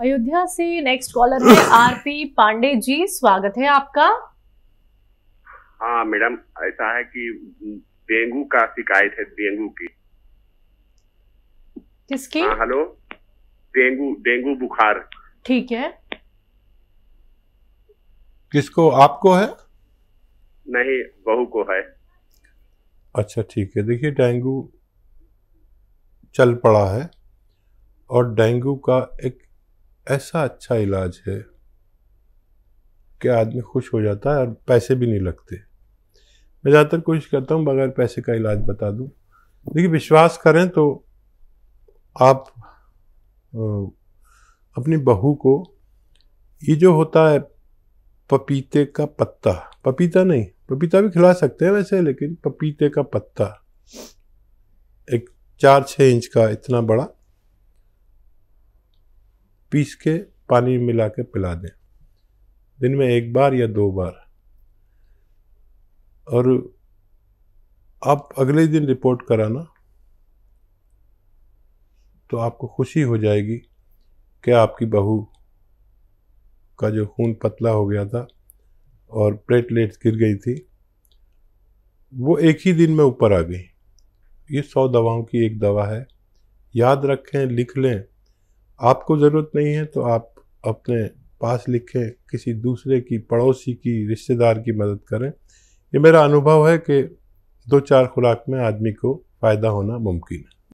अयोध्या से next caller है R P Pandey ji स्वागत है आपका हाँ मैडम ऐसा है कि डेंगू का शिकायत है डेंगू की किसकी हाँ, हेलो डेंगू डेंगू बुखार ठीक है किसको आपको है नहीं बहू को है अच्छा ठीक है देखिए डेंगू चल पड़ा है और डेंगू का एक ऐसा अच्छा इलाज है कि आदमी खुश हो जाता है और पैसे भी नहीं लगते मैं ज़्यादातर कोशिश करता हूँ बगैर पैसे का इलाज बता दूँ देखिए विश्वास करें तो आप अपनी बहू को ये जो होता है पपीते का पत्ता पपीता नहीं पपीता भी खिला सकते हैं वैसे लेकिन पपीते का पत्ता एक चार छः इंच का इतना बड़ा पीस के पानी मिला के पिला दें दिन में एक बार या दो बार और आप अगले दिन रिपोर्ट कराना तो आपको खुशी हो जाएगी कि आपकी बहू का जो खून पतला हो गया था और प्लेटलेट्स गिर गई थी वो एक ही दिन में ऊपर आ गई ये सौ दवाओं की एक दवा है याद रखें लिख लें आपको ज़रूरत नहीं है तो आप अपने पास लिखें किसी दूसरे की पड़ोसी की रिश्तेदार की मदद करें ये मेरा अनुभव है कि दो चार खुराक में आदमी को फ़ायदा होना मुमकिन है